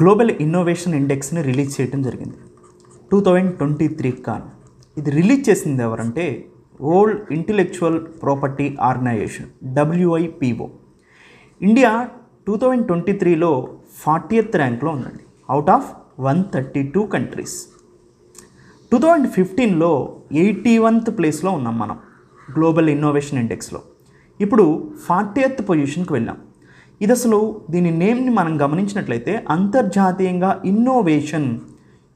global innovation ఇండెక్స్ని release చేయడం జరిగింది టూ థౌజండ్ ట్వంటీ త్రీ కాన్ ఇది రిలీజ్ చేసింది ఎవరంటే world intellectual property organisation WIPO India two thousand twenty త్రీలో ఫార్టీయత్ ర్యాంక్లో ఉందండి out of one thirty two countries two thousand ఫిఫ్టీన్లో ఎయిటీ వన్త్ ప్లేస్లో ఉన్నాం మనం గ్లోబల్ ఇన్నోవేషన్ ఇండెక్స్లో ఇప్పుడు ఫార్టీ ఎయిత్ పొజిషన్కి వెళ్ళాం ఇది అసలు దీని నేమ్ని మనం గమనించినట్లయితే అంతర్జాతీయంగా ఇన్నోవేషన్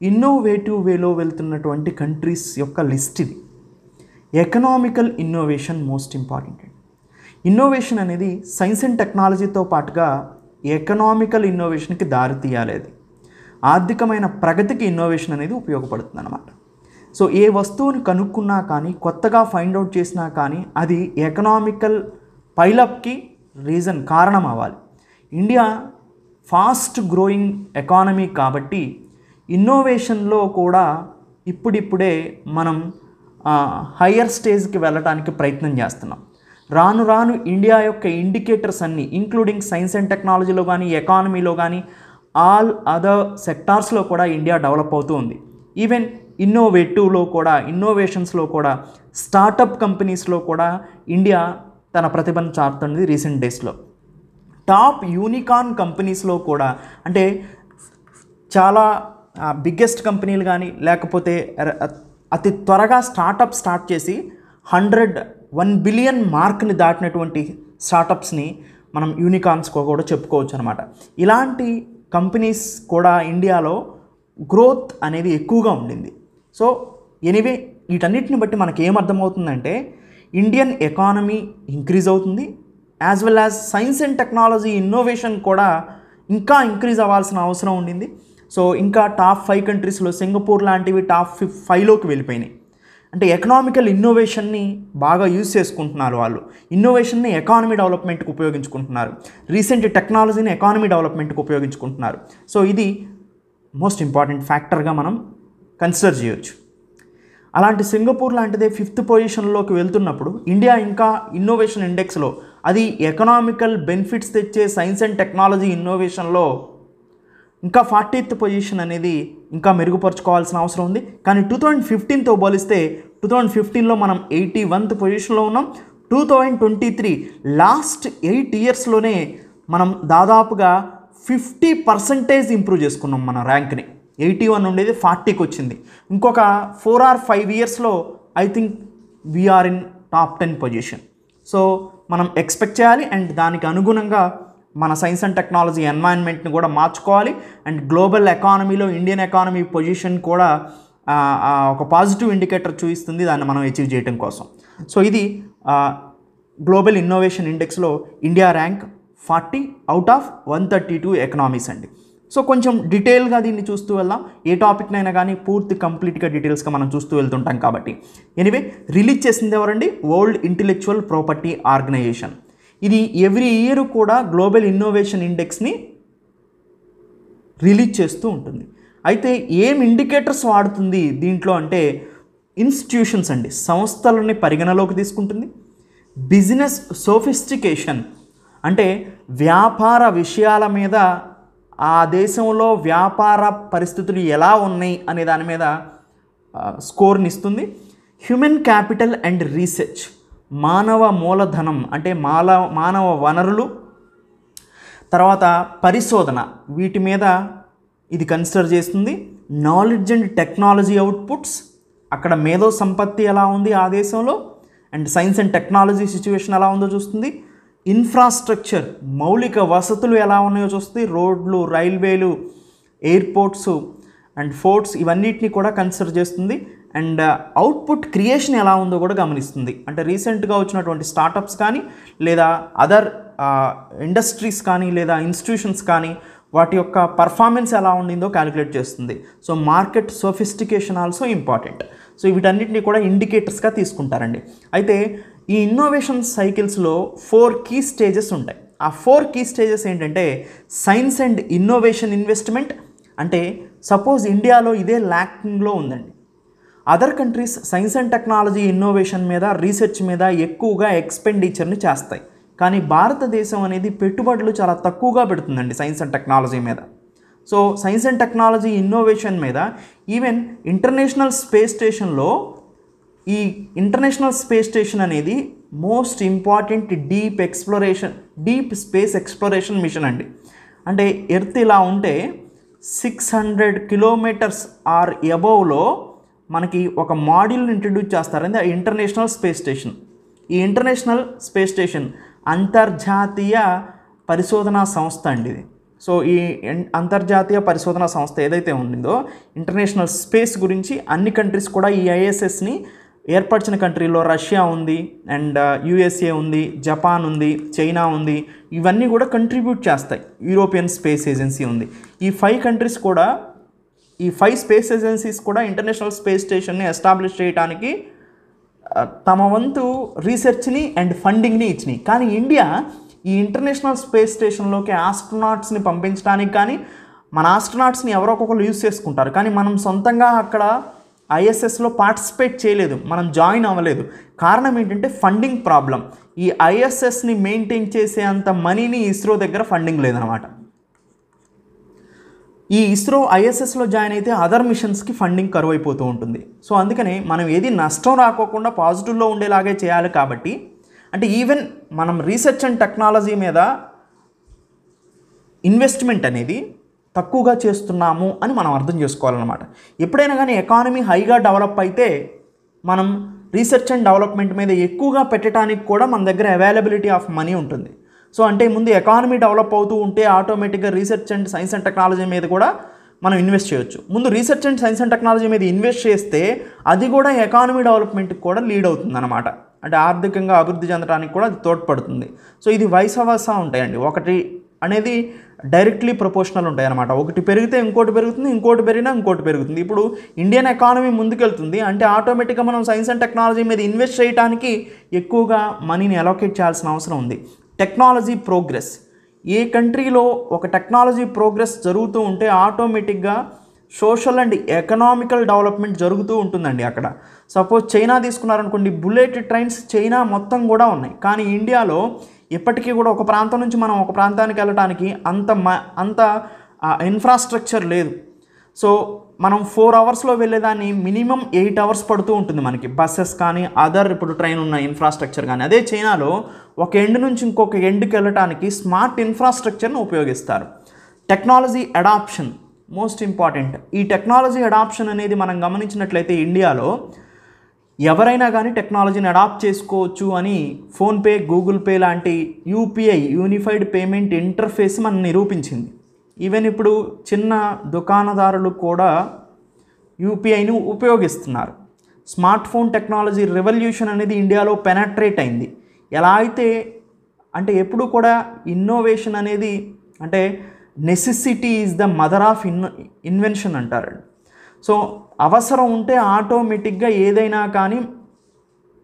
ఇన్నోవేటివ్ వేలో వెళ్తున్నటువంటి కంట్రీస్ యొక్క లిస్ట్ ఇది economical innovation most important innovation అనేది సైన్స్ అండ్ టెక్నాలజీతో పాటుగా ఎకనామికల్ ఇన్నోవేషన్కి దారి తీయాలేది ఆర్థికమైన ప్రగతికి ఇన్నోవేషన్ అనేది ఉపయోగపడుతుంది అన్నమాట సో ఏ వస్తువుని కనుక్కున్నా కానీ కొత్తగా ఫైండ్ అవుట్ చేసినా కానీ అది ఎకనామికల్ పైలప్కి రీజన్ కారణం అవ్వాలి ఇండియా ఫాస్ట్ గ్రోయింగ్ ఎకానమీ కాబట్టి ఇన్నోవేషన్లో కూడా ఇప్పుడిప్పుడే మనం హయ్యర్ స్టేజ్కి వెళ్ళటానికి ప్రయత్నం చేస్తున్నాం రాను రాను ఇండియా యొక్క ఇండికేటర్స్ అన్నీ ఇంక్లూడింగ్ సైన్స్ అండ్ టెక్నాలజీలో కానీ ఎకానమీలో కానీ ఆల్ అదర్ సెక్టార్స్లో కూడా ఇండియా డెవలప్ అవుతూ ఉంది ఈవెన్ ఇన్నోవేటివ్లో కూడా ఇన్నోవేషన్స్లో కూడా స్టార్టప్ కంపెనీస్లో కూడా ఇండియా తన ప్రతిభను చాటుతున్నది రీసెంట్ డేస్లో టాప్ యూనికాన్ కంపెనీస్లో కూడా అంటే చాలా బిగ్గెస్ట్ కంపెనీలు కానీ లేకపోతే అతి త్వరగా స్టార్టప్ స్టార్ట్ చేసి హండ్రెడ్ వన్ బిలియన్ మార్క్ని దాటినటువంటి స్టార్టప్స్ని మనం యూనికాన్స్ కూడా చెప్పుకోవచ్చు అనమాట ఇలాంటి కంపెనీస్ కూడా ఇండియాలో గ్రోత్ అనేది ఎక్కువగా ఉండింది సో ఎనివే వీటన్నిటిని బట్టి మనకి ఏమర్థమవుతుందంటే ఇండియన్ ఎకానమీ ఇంక్రీజ్ అవుతుంది as well as science and technology innovation కూడా ఇంకా ఇంక్రీజ్ అవ్వాల్సిన అవసరం ఉండింది సో ఇంకా టాప్ ఫైవ్ కంట్రీస్లో సింగపూర్ లాంటివి టాప్ ఫిఫ్ ఫైవ్లోకి వెళ్ళిపోయినాయి అంటే ఎకనామికల్ ఇన్నోవేషన్ని బాగా యూజ్ చేసుకుంటున్నారు వాళ్ళు ఇన్నోవేషన్ని ఎకానమీ డెవలప్మెంట్కి ఉపయోగించుకుంటున్నారు రీసెంట్ టెక్నాలజీని ఎకానమీ డెవలప్మెంట్కి ఉపయోగించుకుంటున్నారు సో ఇది మోస్ట్ ఇంపార్టెంట్ ఫ్యాక్టర్గా మనం కన్సిడర్ చేయొచ్చు అలాంటి సింగపూర్ లాంటిదే ఫిఫ్త్ పొజిషన్లోకి వెళ్తున్నప్పుడు ఇండియా ఇంకా ఇన్నోవేషన్ ఇండెక్స్లో అది ఎకనామికల్ బెనిఫిట్స్ తెచ్చే సైన్స్ అండ్ టెక్నాలజీ ఇన్నోవేషన్లో ఇంకా ఫార్టీత్ పొజిషన్ అనేది ఇంకా మెరుగుపరచుకోవాల్సిన అవసరం ఉంది కానీ టూ థౌజండ్ ఫిఫ్టీన్తో పోలిస్తే టూ థౌజండ్ ఫిఫ్టీన్లో మనం ఎయిటీ వన్త్ పొజిషన్లో ఉన్నాం two thousand twenty three last eight ఇయర్స్లోనే మనం దాదాపుగా ఫిఫ్టీ పర్సంటేజ్ ఇంప్రూవ్ చేసుకున్నాం మన ర్యాంక్ని ఎయిటీ వన్ ఉండేది ఫార్టీకి వచ్చింది ఇంకొక ఫోర్ ఆర్ ఫైవ్ ఇయర్స్లో I think we are in top ten position so మనం ఎక్స్పెక్ట్ చేయాలి అండ్ దానికి అనుగుణంగా మన సైన్స్ అండ్ టెక్నాలజీ ఎన్వైరన్మెంట్ని కూడా మార్చుకోవాలి అండ్ గ్లోబల్ ఎకానమీలో ఇండియన్ ఎకానమీ పొజిషన్ కూడా ఒక పాజిటివ్ ఇండికేటర్ చూపిస్తుంది దాన్ని మనం అచీవ్ చేయటం కోసం సో ఇది గ్లోబల్ ఇన్నోవేషన్ ఇండెక్స్లో India rank forty out of one thirty two economies అండి సో కొంచెం డీటెయిల్గా దీన్ని చూస్తూ వెళ్దాం ఏ టాపిక్నైనా కానీ పూర్తి కంప్లీట్గా డీటెయిల్స్గా మనం చూస్తూ వెళ్తుంటాం కాబట్టి ఎనివే రిలీజ్ చేసింది ఎవరండి వరల్డ్ ఇంటెలెక్చువల్ ప్రాపర్టీ ఆర్గనైజేషన్ ఇది ఎవ్రీ ఇయర్ కూడా గ్లోబల్ ఇన్నోవేషన్ ఇండెక్స్ని రిలీజ్ చేస్తూ ఉంటుంది అయితే ఏం ఇండికేటర్స్ వాడుతుంది దీంట్లో అంటే ఇన్స్టిట్యూషన్స్ అండి సంస్థలని పరిగణలోకి తీసుకుంటుంది బిజినెస్ సోఫిస్టికేషన్ అంటే వ్యాపార విషయాల మీద ఆ దేశంలో వ్యాపార పరిస్థితులు ఎలా ఉన్నాయి అనే దాని మీద స్కోర్ని ఇస్తుంది హ్యూమన్ క్యాపిటల్ అండ్ రీసెర్చ్ మానవ మూలధనం అంటే మాల మానవ వనరులు తర్వాత పరిశోధన వీటి మీద ఇది కన్సిడర్ చేస్తుంది నాలెడ్జ్ అండ్ టెక్నాలజీ అవుట్పుట్స్ అక్కడ మేధో సంపత్తి ఎలా ఉంది ఆ దేశంలో and science and technology situation ఎలా ఉందో చూస్తుంది ఇన్ఫ్రాస్ట్రక్చర్ మౌలిక వసతులు ఎలా ఉన్నాయో చూస్తే రోడ్లు రైల్వేలు ఎయిర్పోర్ట్స్ అండ్ ఫోర్ట్స్ ఇవన్నిటిని కూడా కన్సిడర్ చేస్తుంది అండ్ అవుట్పుట్ uh, క్రియేషన్ ఎలా ఉందో కూడా గమనిస్తుంది అంటే రీసెంట్గా వచ్చినటువంటి స్టార్టప్స్ కానీ లేదా అదర్ ఇండస్ట్రీస్ uh, కానీ లేదా ఇన్స్టిట్యూషన్స్ కానీ వాటి యొక్క పర్ఫార్మెన్స్ ఎలా ఉండిందో క్యాలిక్యులేట్ చేస్తుంది so market sophistication also important so వీటన్నిటిని కూడా ఇండికేటర్స్గా తీసుకుంటారండి అయితే ఈ ఇన్నోవేషన్ సైకిల్స్లో ఫోర్ కీ స్టేజెస్ ఉంటాయి ఆ ఫోర్ కీ స్టేజెస్ ఏంటంటే సైన్స్ అండ్ ఇన్నోవేషన్ ఇన్వెస్ట్మెంట్ అంటే సపోజ్ ఇండియాలో ఇదే ల్యాకింగ్లో ఉందండి other countries science and technology innovation మీద రీసెర్చ్ మీద ఎక్కువగా ఎక్స్పెండిచర్ని చేస్తాయి కానీ భారతదేశం అనేది పెట్టుబడులు చాలా తక్కువగా పెడుతుందండి సైన్స్ అండ్ టెక్నాలజీ మీద so science and technology innovation మీద ఈవెన్ ఇంటర్నేషనల్ స్పేస్ స్టేషన్లో ఈ ఇంటర్నేషనల్ స్పేస్ స్టేషన్ అనేది most important deep exploration deep space exploration mission అండి అంటే ఎర్త్ ఇలా ఉంటే సిక్స్ హండ్రెడ్ కిలోమీటర్స్ ఆర్ ఎబోవ్లో మనకి ఒక మాడ్యూల్ని ఇంట్రడ్యూస్ చేస్తారండి ఆ ఇంటర్నేషనల్ స్పేస్ స్టేషన్ ఈ ఇంటర్నేషనల్ స్పేస్ స్టేషన్ అంతర్జాతీయ పరిశోధనా సంస్థ అండి ఇది సో ఈ అంతర్జాతీయ పరిశోధనా సంస్థ ఏదైతే ఉండిందో ఇంటర్నేషనల్ స్పేస్ గురించి అన్ని కంట్రీస్ కూడా ఈ ఐఎస్ఎస్ని ఏర్పరిచిన కంట్రీలో రష్యా ఉంది అండ్ uh, యుఎస్ఏ ఉంది జపాన్ ఉంది చైనా ఉంది ఇవన్నీ కూడా కంట్రిబ్యూట్ చేస్తాయి యూరోపియన్ స్పేస్ ఏజెన్సీ ఉంది ఈ ఫైవ్ కంట్రీస్ కూడా ఈ ఫైవ్ స్పేస్ ఏజెన్సీస్ కూడా ఇంటర్నేషనల్ స్పేస్ స్టేషన్ని ఎస్టాబ్లిష్ చేయడానికి తమ వంతు రీసెర్చ్ని అండ్ ఫండింగ్ని ఇచ్చినాయి కానీ ఇండియా ఈ ఇంటర్నేషనల్ స్పేస్ స్టేషన్లోకి ఆస్ట్రోనాట్స్ని పంపించడానికి కానీ మన ఆస్ట్రోనాట్స్ని ఎవరో ఒకరు యూజ్ చేసుకుంటారు కానీ మనం సొంతంగా అక్కడ ఐఎస్ఎస్లో పార్టిసిపేట్ చేయలేదు మనం జాయిన్ అవ్వలేదు కారణం ఏంటంటే ఫండింగ్ ప్రాబ్లం ఈ ఐఎస్ఎస్ని మెయింటైన్ చేసే అంత మనీని ఇస్రో దగ్గర ఫండింగ్ లేదనమాట ఈ ఇస్రో ఐఎస్ఎస్లో జాయిన్ అయితే అదర్ మిషన్స్కి ఫండింగ్ కరువు అయిపోతూ ఉంటుంది సో అందుకనే మనం ఏది నష్టం రాకోకుండా పాజిటివ్లో ఉండేలాగే చేయాలి కాబట్టి అంటే ఈవెన్ మనం రీసెర్చ్ అండ్ టెక్నాలజీ మీద ఇన్వెస్ట్మెంట్ అనేది తక్కువగా చేస్తున్నాము అని మనం అర్థం చేసుకోవాలన్నమాట ఎప్పుడైనా కానీ ఎకానమీ హైగా డెవలప్ అయితే మనం రీసెర్చ్ అండ్ డెవలప్మెంట్ మీద ఎక్కువగా పెట్టడానికి కూడా మన దగ్గర అవైలబిలిటీ ఆఫ్ మనీ ఉంటుంది సో అంటే ముందు ఎకానమీ డెవలప్ అవుతూ ఉంటే ఆటోమేటిక్గా research and science and technology మీద కూడా మనం ఇన్వెస్ట్ చేయొచ్చు ముందు research and science and technology మీద ఇన్వెస్ట్ చేస్తే అది కూడా ఎకానమీ డెవలప్మెంట్కి కూడా లీడ్ అవుతుంది అనమాట అంటే ఆర్థికంగా అభివృద్ధి చెందడానికి కూడా అది తోడ్పడుతుంది సో ఇది వయసవాస ఉంటాయండి ఒకటి అనేది డైరెక్ట్లీ ప్రపోర్షనల్ ఉంటాయి అనమాట ఒకటి పెరిగితే ఇంకోటి పెరుగుతుంది ఇంకోటి పెరిగినా ఇంకోటి పెరుగుతుంది ఇప్పుడు ఇండియన్ ఎకానమీ ముందుకెళ్తుంది అంటే ఆటోమేటిక్గా మనం సైన్స్ అండ్ టెక్నాలజీ మీద ఇన్వెస్ట్ చేయడానికి ఎక్కువగా మనీని అలోకేట్ చేయాల్సిన అవసరం ఉంది టెక్నాలజీ ప్రోగ్రెస్ ఏ కంట్రీలో ఒక టెక్నాలజీ ప్రోగ్రెస్ జరుగుతూ ఉంటే ఆటోమేటిక్గా సోషల్ అండ్ ఎకనామికల్ డెవలప్మెంట్ జరుగుతూ ఉంటుందండి అక్కడ సపోజ్ చైనా తీసుకున్నారనుకోండి బుల్లెట్ ట్రైన్స్ చైనా మొత్తం కూడా ఉన్నాయి కానీ ఇండియాలో ఇప్పటికీ కూడా ఒక ప్రాంతం నుంచి మనం ఒక ప్రాంతానికి వెళ్ళడానికి అంత మ అంత ఇన్ఫ్రాస్ట్రక్చర్ లేదు సో మనం ఫోర్ అవర్స్లో వెళ్ళేదాన్ని మినిమం ఎయిట్ అవర్స్ పడుతూ ఉంటుంది మనకి బస్సెస్ కానీ అదర్ ఇప్పుడు ట్రైన్ ఉన్న ఇన్ఫ్రాస్ట్రక్చర్ కానీ అదే చైనాలో ఒక ఎండ్ నుంచి ఇంకొక ఎండ్కి వెళ్ళటానికి స్మార్ట్ ఇన్ఫ్రాస్ట్రక్చర్ను ఉపయోగిస్తారు టెక్నాలజీ అడాప్షన్ మోస్ట్ ఇంపార్టెంట్ ఈ టెక్నాలజీ అడాప్షన్ అనేది మనం గమనించినట్లయితే ఇండియాలో ఎవరైనా కానీ టెక్నాలజీని అడాప్ట్ చేసుకోవచ్చు అని ఫోన్పే గూగుల్ పే లాంటి యూపీఐ యూనిఫైడ్ పేమెంట్ ఇంటర్ఫేస్ మనం నిరూపించింది ఈవెన్ ఇప్పుడు చిన్న దుకాణదారులు కూడా యూపీఐని ఉపయోగిస్తున్నారు స్మార్ట్ ఫోన్ టెక్నాలజీ రెవల్యూషన్ అనేది ఇండియాలో పెనట్రేట్ అయింది ఎలా అయితే అంటే ఎప్పుడు కూడా ఇన్నోవేషన్ అనేది అంటే necessity is the mother of in invention అంటారు సో అవసరం ఉంటే ఆటోమేటిక్గా ఏదైనా కానీ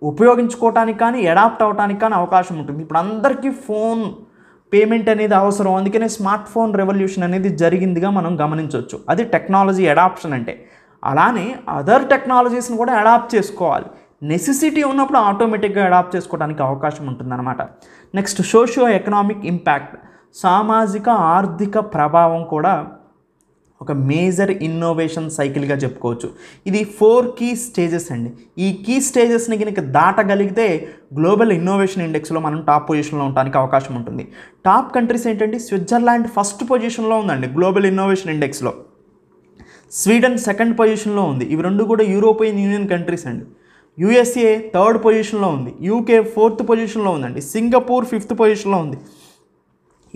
ఉపయోగించుకోవటానికి కానీ అడాప్ట్ అవడానికి కానీ అవకాశం ఉంటుంది ఇప్పుడు అందరికీ ఫోన్ పేమెంట్ అనేది అవసరం అందుకనే స్మార్ట్ ఫోన్ రెవల్యూషన్ అనేది జరిగిందిగా మనం గమనించవచ్చు అది టెక్నాలజీ అడాప్షన్ అంటే అలానే అదర్ టెక్నాలజీస్ని కూడా అడాప్ట్ చేసుకోవాలి నెసెసిటీ ఉన్నప్పుడు ఆటోమేటిక్గా అడాప్ట్ చేసుకోవడానికి అవకాశం ఉంటుందన్నమాట నెక్స్ట్ సోషియో ఎకనామిక్ ఇంపాక్ట్ సామాజిక ఆర్థిక ప్రభావం కూడా ఒక మేజర్ ఇన్నోవేషన్ సైకిల్గా చెప్పుకోవచ్చు ఇది ఫోర్ కీ స్టేజెస్ అండి ఈ కీ స్టేజెస్ని కనుక దాటగలిగితే గ్లోబల్ ఇన్నోవేషన్ ఇండెక్స్లో మనం టాప్ పొజిషన్లో ఉండడానికి అవకాశం ఉంటుంది టాప్ కంట్రీస్ ఏంటంటే స్విట్జర్లాండ్ ఫస్ట్ పొజిషన్లో ఉందండి గ్లోబల్ ఇన్నోవేషన్ ఇండెక్స్లో స్వీడన్ సెకండ్ పొజిషన్లో ఉంది ఇవి రెండు కూడా యూరోపియన్ యూనియన్ కంట్రీస్ అండి యూఎస్ఏ థర్డ్ పొజిషన్లో ఉంది యూకే ఫోర్త్ పొజిషన్లో ఉందండి సింగపూర్ ఫిఫ్త్ పొజిషన్లో ఉంది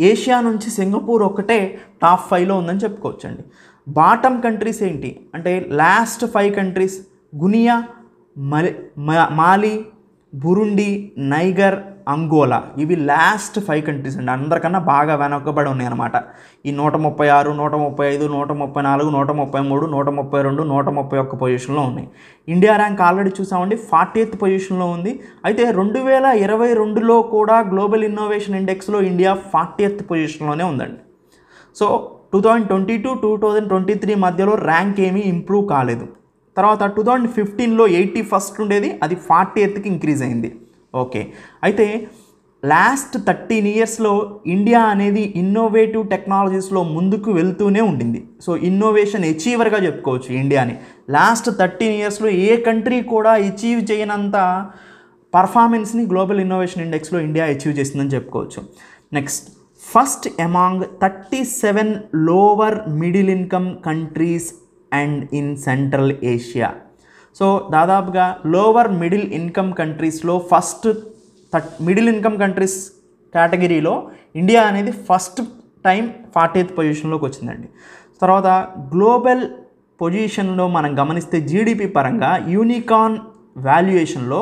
ఏషియా నుంచి సింగపూర్ ఒకటే టాప్ ఫైవ్లో ఉందని చెప్పుకోవచ్చండి బాటమ్ కంట్రీస్ ఏంటి అంటే last five countries Guinea Mali Mali Burundi Niger Angola ఇవి లాస్ట్ ఫైవ్ కంట్రీస్ అండి అందరికన్నా బాగా వెనకబడి ఉన్నాయన్నమాట ఈ నూట ముప్పై ఆరు నూట ముప్పై ఐదు నూట ముప్పై నాలుగు నూట ముప్పై మూడు నూట ముప్పై రెండు నూట ముప్పై ఒక్క పొజిషన్లో ఉన్నాయి ఇండియా ర్యాంక్ ఆల్రెడీ చూసామండి ఫార్టీ ఎయిత్ పొజిషన్లో ఉంది అయితే రెండు వేల ఇరవై రెండులో కూడా గ్లోబల్ ఇన్నోవేషన్ ఇండెక్స్లో ఇండియా ఫార్టీ ఎయిత్ పొజిషన్లోనే ఉందండి so two thousand twenty two two thousand twenty three మధ్యలో ర్యాంక్ ఏమీ ఇంప్రూవ్ కాలేదు తర్వాత టూ థౌజండ్ ఫిఫ్టీన్లో ఎయిటీ ఫస్ట్ ఉండేది అది ఫార్టీ ఎయిత్కి ఇంక్రీజ్ అయింది ఓకే అయితే లాస్ట్ థర్టీన్ ఇయర్స్లో ఇండియా అనేది ఇన్నోవేటివ్ టెక్నాలజీస్లో ముందుకు వెళ్తూనే ఉండింది సో ఇన్నోవేషన్ అచీవర్గా చెప్పుకోవచ్చు ఇండియాని లాస్ట్ థర్టీన్ ఇయర్స్లో ఏ కంట్రీ కూడా అచీవ్ చేయనంత పర్ఫార్మెన్స్ని గ్లోబల్ ఇన్నోవేషన్ ఇండెక్స్లో ఇండియా అచీవ్ చేసిందని చెప్పుకోవచ్చు next first among thirty seven lower middle income countries and in central Asia so దాదాపుగా లోవర్ మిడిల్ ఇన్కమ్ కంట్రీస్లో ఫస్ట్ మిడిల్ ఇన్కమ్ కంట్రీస్ కేటగిరీలో ఇండియా అనేది ఫస్ట్ టైం ఫార్టీ ఎయిత్ పొజిషన్లోకి వచ్చిందండి తర్వాత గ్లోబల్ పొజిషన్లో మనం గమనిస్తే జీడిపి పరంగా యూనికాన్ వాల్యుయేషన్లో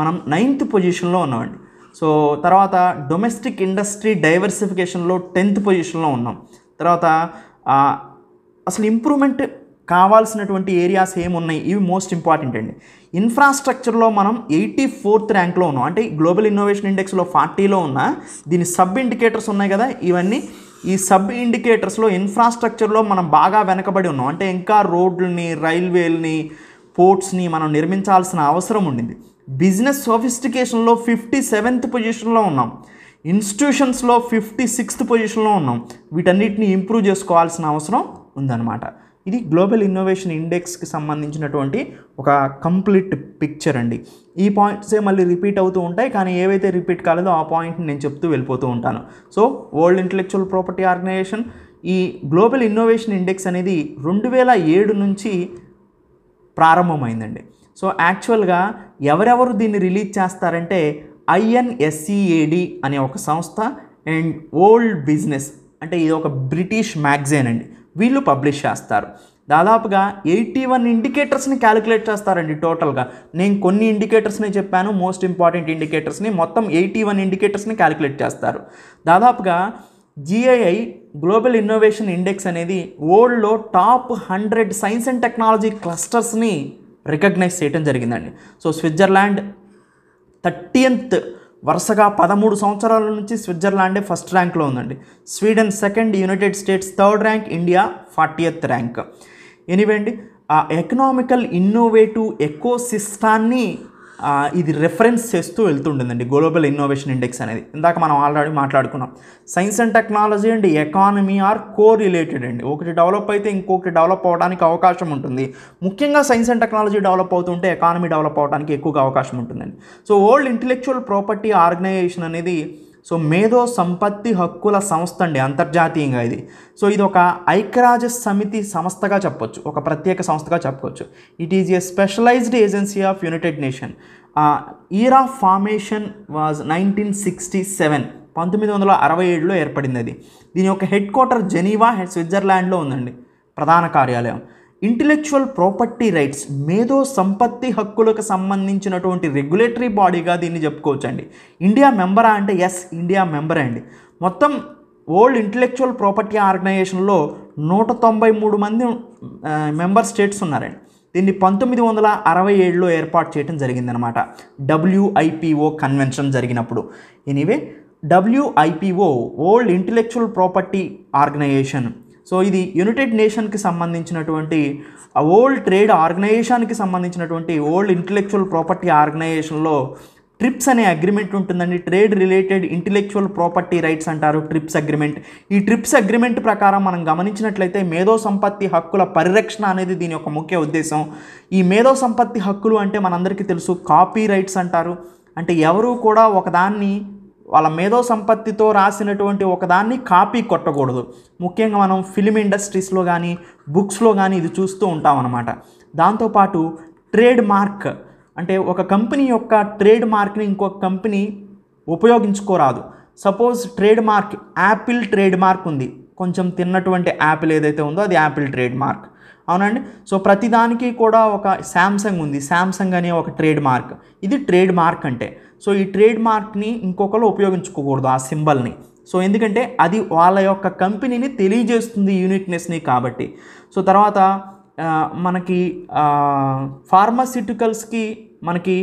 మనం నైన్త్ పొజిషన్లో ఉన్నామండి సో తర్వాత డొమెస్టిక్ ఇండస్ట్రీ డైవర్సిఫికేషన్లో టెన్త్ పొజిషన్లో ఉన్నాం తర్వాత అసలు ఇంప్రూవ్మెంట్ కావాల్సినటువంటి ఏరియాస్ ఏమున్నాయి ఇవి మోస్ట్ ఇంపార్టెంట్ అండి ఇన్ఫ్రాస్ట్రక్చర్లో మనం ఎయిటీ ఫోర్త్ ర్యాంక్లో ఉన్నాం అంటే గ్లోబల్ ఇన్నోవేషన్ ఇండెక్స్లో ఫార్టీలో ఉన్న దీని సబ్ ఇండికేటర్స్ ఉన్నాయి కదా ఇవన్నీ ఈ సబ్ ఇండికేటర్స్లో ఇన్ఫ్రాస్ట్రక్చర్లో మనం బాగా వెనకబడి ఉన్నాం అంటే ఇంకా రోడ్లని రైల్వేలని పోర్ట్స్ని మనం నిర్మించాల్సిన అవసరం ఉండింది బిజినెస్ సోఫిస్టికేషన్లో ఫిఫ్టీ సెవెంత్ పొజిషన్లో ఉన్నాం ఇన్స్టిట్యూషన్స్లో ఫిఫ్టీ సిక్స్త్ పొజిషన్లో ఉన్నాం వీటన్నిటిని ఇంప్రూవ్ చేసుకోవాల్సిన అవసరం ఉందన్నమాట ఇది గ్లోబల్ ఇన్నోవేషన్ ఇండెక్స్కి సంబంధించినటువంటి ఒక కంప్లీట్ పిక్చర్ అండి ఈ పాయింట్సే మళ్ళీ రిపీట్ అవుతూ ఉంటాయి కానీ ఏవైతే రిపీట్ కాలేదో ఆ పాయింట్ని నేను చెప్తూ వెళ్ళిపోతూ ఉంటాను so world intellectual property organisation ఈ గ్లోబల్ ఇన్నోవేషన్ ఇండెక్స్ అనేది రెండు వేల ఏడు నుంచి ప్రారంభమైందండి సో యాక్చువల్గా ఎవరెవరు దీన్ని రిలీజ్ చేస్తారంటే ఐఎన్ఎస్సిఏడి e అనే ఒక సంస్థ అండ్ ఓల్డ్ బిజినెస్ అంటే ఇది ఒక బ్రిటిష్ మ్యాగజైన్ అండి వీళ్ళు పబ్లిష్ చేస్తారు దాదాపుగా ఎయిటీ వన్ ఇండికేటర్స్ని క్యాలిక్యులేట్ చేస్తారండి టోటల్గా నేను కొన్ని ఇండికేటర్స్ని చెప్పాను మోస్ట్ ఇంపార్టెంట్ ఇండికేటర్స్ని మొత్తం ఎయిటీ వన్ ఇండికేటర్స్ని క్యాలిక్యులేట్ చేస్తారు దాదాపుగా జిఐఐ గ్లోబల్ ఇన్నోవేషన్ ఇండెక్స్ అనేది వరల్డ్లో top hundred science and technology క్లస్టర్స్ని రికగ్నైజ్ చేయడం జరిగిందండి సో స్విట్జర్లాండ్ థర్టీన్త్ వరుసగా పదమూడు సంవత్సరాల నుంచి స్విట్జర్లాండే ఫస్ట్ ర్యాంక్లో ఉందండి Sweden second United States third rank India eighth rank anyway అండి ఆ ఎకనామికల్ ఇన్నోవేటివ్ ఎకో సిస్టాన్ని ఇది రెఫరెన్స్ చేస్తూ వెళ్తుండేదండి గ్లోబల్ ఇన్నోవేషన్ ఇండెక్స్ అనేది ఇందాక మనం ఆల్రెడీ మాట్లాడుకున్నాం science and technology and economy are correlated అండి ఒకటి డెవలప్ అయితే ఇంకొకటి డెవలప్ అవడానికి అవకాశం ఉంటుంది ముఖ్యంగా సైన్స్ అండ్ టెక్నాలజీ డెవలప్ అవుతుంటే ఎకానమీ డెవలప్ అవడానికి ఎక్కువగా అవకాశం ఉంటుందండి so world intellectual property organisation అనేది సో మేధో సంపత్తి హక్కుల సంస్థ అండి అంతర్జాతీయంగా ఇది సో ఇది ఒక ఐక్యరాజ్య సమితి సంస్థగా చెప్పొచ్చు ఒక ప్రత్యేక సంస్థగా చెప్పవచ్చు it is a specialised agency of United Nation year of formation was nineteen sixty seven పంతొమ్మిది వందల అరవై ఏడులో ఏర్పడింది అది దీని యొక్క హెడ్ క్వార్టర్ జెనీవా స్విట్జర్లాండ్లో ఉందండి ప్రధాన కార్యాలయం ఇంటలెక్చువల్ ప్రాపర్టీ రైట్స్ మేధో సంపత్తి హక్కులకు సంబంధించినటువంటి రెగ్యులేటరీ బాడీగా దీన్ని చెప్పుకోవచ్చండి ఇండియా మెంబరా అంటే ఎస్ ఇండియా మెంబరే అండి మొత్తం వరల్డ్ ఇంటలెక్చువల్ ప్రాపర్టీ ఆర్గనైజేషన్లో నూట తొంభై మూడు మంది మెంబర్ స్టేట్స్ ఉన్నారండి దీన్ని పంతొమ్మిది వందల అరవై ఏడులో ఏర్పాటు చేయడం జరిగిందనమాట డబ్ల్యూఐపిఓ కన్వెన్షన్ జరిగినప్పుడు anyway WIPO world intellectual property organisation so ఇది యునైటెడ్ నేషన్కి సంబంధించినటువంటి ఓల్డ్ ట్రేడ్ ఆర్గనైజేషన్కి సంబంధించినటువంటి ఓల్డ్ ఇంటలెక్చువల్ ప్రాపర్టీ ఆర్గనైజేషన్లో ట్రిప్స్ అనే అగ్రిమెంట్ ఉంటుందండి trade related intellectual property rights అంటారు ట్రిప్స్ అగ్రిమెంట్ ఈ ట్రిప్స్ అగ్రిమెంట్ ప్రకారం మనం గమనించినట్లయితే మేధో సంపత్తి హక్కుల పరిరక్షణ అనేది దీని యొక్క ముఖ్య ఉద్దేశం ఈ మేధో సంపత్తి హక్కులు అంటే మనందరికీ తెలుసు కాపీ రైట్స్ అంటారు అంటే ఎవరు కూడా ఒకదాన్ని వాళ్ళ మేధో సంపత్తితో రాసినటువంటి ఒకదాన్ని కాపీ కొట్టకూడదు ముఖ్యంగా మనం ఫిలిం ఇండస్ట్రీస్లో కానీ బుక్స్లో కానీ ఇది చూస్తూ ఉంటాం అన్నమాట దాంతోపాటు ట్రేడ్ మార్క్ అంటే ఒక కంపెనీ యొక్క ట్రేడ్ మార్క్ని ఇంకొక కంపెనీ ఉపయోగించుకోరాదు suppose trade mark Apple trade mark ఉంది కొంచెం తిన్నటువంటి యాపిల్ ఏదైతే ఉందో అది యాపిల్ ట్రేడ్ మార్క్ అవునండి సో ప్రతిదానికి కూడా ఒక శాంసంగ్ ఉంది శాంసంగ్ అనే ఒక ట్రేడ్ మార్క్ ఇది ట్రేడ్ మార్క్ అంటే సో ఈ ట్రేడ్ మార్క్ని ఇంకొకరు ఉపయోగించుకోకూడదు ఆ సింబల్ని సో ఎందుకంటే అది వాళ్ళ యొక్క కంపెనీని తెలియజేస్తుంది యూనిక్నెస్ని కాబట్టి సో తర్వాత మనకి ఫార్మస్యూటికల్స్కి మనకి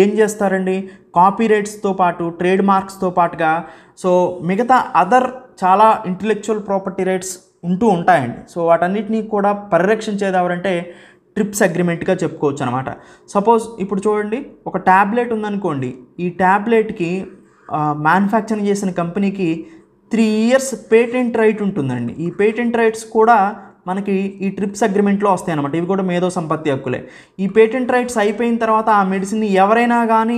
ఏం చేస్తారండి కాపీరైట్స్తో పాటు ట్రేడ్ మార్క్స్తో పాటుగా సో మిగతా అదర్ చాలా ఇంటలెక్చువల్ ప్రాపర్టీ రైట్స్ ఉంటూ ఉంటాయండి సో వాటన్నిటినీ కూడా పరిరక్షించేది ఎవరంటే ట్రిప్స్ అగ్రిమెంట్గా చెప్పుకోవచ్చు అనమాట సపోజ్ ఇప్పుడు చూడండి ఒక ట్యాబ్లెట్ ఉందనుకోండి ఈ ట్యాబ్లెట్కి మ్యానుఫ్యాక్చరింగ్ చేసిన కంపెనీకి త్రీ ఇయర్స్ పేటెంట్ రైట్ ఉంటుందండి ఈ పేటెంట్ రైట్స్ కూడా మనకి ఈ ట్రిప్స్ అగ్రిమెంట్లో వస్తాయి అనమాట ఇవి కూడా మేధో సంపత్తి హక్కులే ఈ పేటెంట్ రైట్స్ అయిపోయిన తర్వాత ఆ మెడిసిన్ని ఎవరైనా కానీ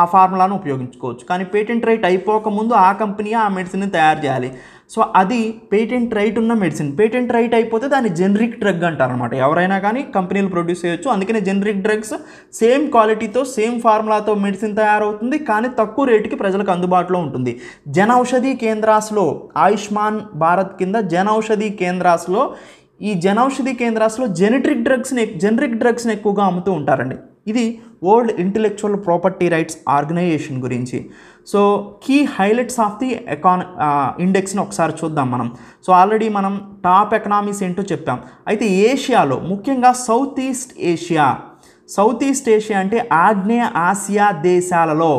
ఆ ఫార్ములాను ఉపయోగించుకోవచ్చు కానీ పేటెంట్ రైట్ అయిపోకముందు ఆ కంపెనీ ఆ మెడిసిన్ని తయారు చేయాలి సో అది పేటెంట్ రైట్ ఉన్న మెడిసిన్ పేటెంట్ రైట్ అయిపోతే దాన్ని జెనరిక్ డ్రగ్ అంటారనమాట ఎవరైనా కానీ కంపెనీలు ప్రొడ్యూస్ చేయొచ్చు అందుకనే జెనరిక్ డ్రగ్స్ సేమ్ క్వాలిటీతో సేమ్ ఫార్ములాతో మెడిసిన్ తయారవుతుంది కానీ తక్కువ రేటుకి ప్రజలకు అందుబాటులో ఉంటుంది జన ఔషధీ కేంద్రాస్లో ఆయుష్మాన్ భారత్ కింద జన ఔషధీ కేంద్రాస్లో ఈ జనౌషధి కేంద్రాస్లో జెనెట్రిక్ డ్రగ్స్ని జెనరిక్ డ్రగ్స్ని ఎక్కువగా అమ్ముతూ ఉంటారండి ఇది world intellectual property rights organisation గురించి so key highlights of the ఎకాన ఇండెక్స్ని ఒకసారి చూద్దాం మనం సో ఆల్రెడీ మనం టాప్ ఎకనామీస్ ఏంటో చెప్పాం అయితే ఏషియాలో ముఖ్యంగా south east Asia south east Asia అంటే ఆగ్నేయ ఆసియా దేశాలలో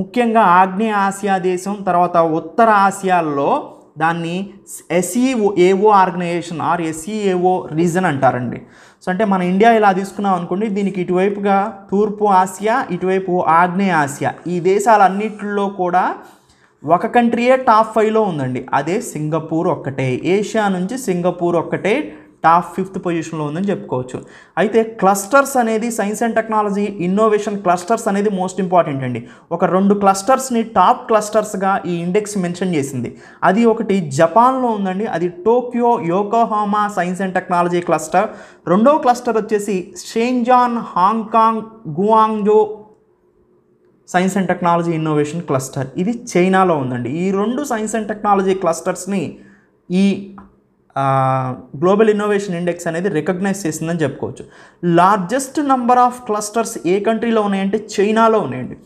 ముఖ్యంగా ఆగ్నేయ ఆసియా దేశం తర్వాత ఉత్తర ఆసియాలలో దాన్ని SEO AO organisation or SEAO region అంటారండి సో అంటే మన ఇండియా ఇలా తీసుకున్నాం అనుకోండి దీనికి ఇటువైపుగా తూర్పు ఆసియా ఇటువైపు ఆగ్నేయ ఆసియా ఈ దేశాలన్నింటిలో కూడా ఒక కంట్రీయే టాప్ ఫైవ్లో ఉందండి అదే సింగపూర్ ఒక్కటే ఏషియా నుంచి సింగపూర్ ఒక్కటే టాప్ ఫిఫ్త్ పొజిషన్లో ఉందని చెప్పుకోవచ్చు అయితే క్లస్టర్స్ అనేది science and technology innovation clusters అనేది మోస్ట్ ఇంపార్టెంట్ అండి ఒక రెండు క్లస్టర్స్ని టాప్ క్లస్టర్స్గా ఈ ఇండెక్స్ మెన్షన్ చేసింది అది ఒకటి జపాన్లో ఉందండి అది Tokyo Yokohama science and technology cluster రెండో క్లస్టర్ వచ్చేసి Shenzhen Hong Kong Guangzhou science and technology innovation cluster ఇది చైనాలో ఉందండి ఈ రెండు సైన్స్ అండ్ టెక్నాలజీ క్లస్టర్స్ని ఈ గ్లోబల్ ఇన్నోవేషన్ ఇండెక్స్ అనేది రికగ్నైజ్ చేసిందని చెప్పుకోవచ్చు లార్జెస్ట్ నంబర్ ఆఫ్ క్లస్టర్స్ ఏ కంట్రీలో ఉన్నాయంటే చైనాలో ఉన్నాయండి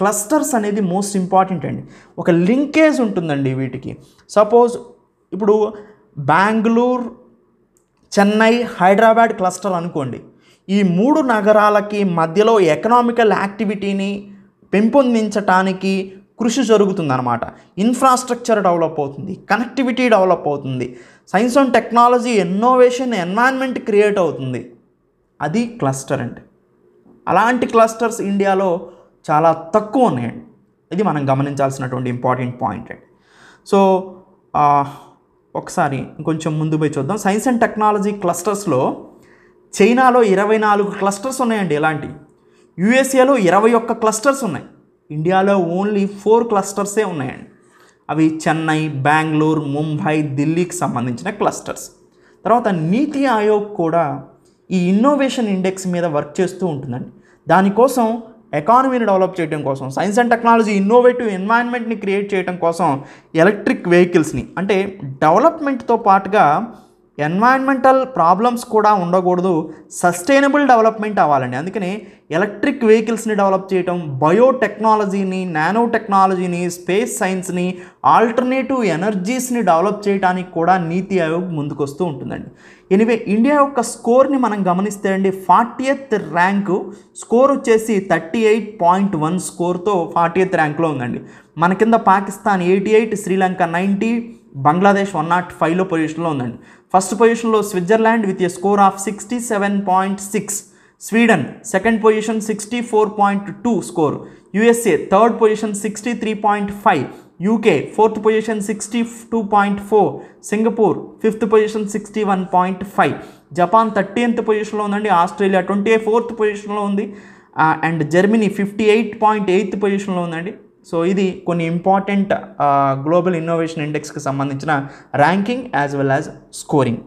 క్లస్టర్స్ అనేది మోస్ట్ ఇంపార్టెంట్ అండి ఒక లింకేజ్ ఉంటుందండి వీటికి సపోజ్ ఇప్పుడు బ్యాంగ్లూర్ చెన్నై హైదరాబాద్ క్లస్టర్ అనుకోండి ఈ మూడు నగరాలకి మధ్యలో ఎకనామికల్ యాక్టివిటీని పెంపొందించటానికి కృషి జరుగుతుందన్నమాట ఇన్ఫ్రాస్ట్రక్చర్ డెవలప్ అవుతుంది కనెక్టివిటీ డెవలప్ అవుతుంది science and technology innovation environment create అవుతుంది అది క్లస్టర్ అండి అలాంటి క్లస్టర్స్ ఇండియాలో చాలా తక్కువ ఉన్నాయండి ఇది మనం గమనించాల్సినటువంటి ఇంపార్టెంట్ పాయింట్ అండి సో ఒకసారి ఇంకొంచెం ముందు పోయి చూద్దాం సైన్స్ అండ్ టెక్నాలజీ క్లస్టర్స్లో చైనాలో ఇరవై నాలుగు క్లస్టర్స్ ఉన్నాయండి ఇలాంటి యూఎస్ఏలో ఇరవై ఒక్క క్లస్టర్స్ ఉన్నాయి ఇండియాలో ఓన్లీ ఫోర్ క్లస్టర్సే ఉన్నాయండి అవి చెన్నై బెంగళూరు ముంబై ఢిల్లీకి సంబంధించిన క్లస్టర్స్ తర్వాత నీతి ఆయోగ్ కూడా ఈ ఇన్నోవేషన్ ఇండెక్స్ మీద వర్క్ చేస్తూ ఉంటుందండి దానికోసం ఎకానమీని డెవలప్ చేయడం కోసం సైన్స్ అండ్ టెక్నాలజీ ఇన్నోవేటివ్ ఎన్వైర్న్మెంట్ని క్రియేట్ చేయడం కోసం ఎలక్ట్రిక్ వెహికల్స్ని అంటే డెవలప్మెంట్తో పాటుగా ఎన్వైర్న్మెంటల్ ప్రాబ్లమ్స్ కూడా ఉండకూడదు సస్టైనబుల్ డెవలప్మెంట్ అవ్వాలండి అందుకని ఎలక్ట్రిక్ వెహికల్స్ని డెవలప్ చేయటం బయోటెక్నాలజీని నానో టెక్నాలజీని స్పేస్ సైన్స్ని ఆల్టర్నేటివ్ ఎనర్జీస్ని డెవలప్ చేయడానికి కూడా నీతి ఆయోగ్ ముందుకొస్తూ ఉంటుందండి ఎనివే ఇండియా యొక్క స్కోర్ని మనం గమనిస్తే అండి ఫార్టీ ఎయిత్ ర్యాంకు స్కోర్ వచ్చేసి థర్టీ ఎయిట్ పాయింట్ వన్ స్కోర్తో ఫార్టీ ఎయిత్ ర్యాంక్లో ఉందండి మన కింద Pakistan eighty eight Sri Lanka ninety Bangladesh one nought ఫైవ్లో పొజిషన్లో ఉందండి ఫస్ట్ పొజిషన్లో Switzerland with a score of sixty seven point six Sweden second position sixty four point two score USA third position sixty three point five UK fourth position sixty two point four Singapore fifth position sixty one point five Japan thirteenth పొజిషన్లో ఉందండి Australia twenty fourth పొజిషన్లో ఉంది and Germany fifty eight point eighth పొజిషన్లో ఉందండి so ఇది కొన్ని important global innovation ఇండెక్స్కి సంబంధించిన ranking as well as scoring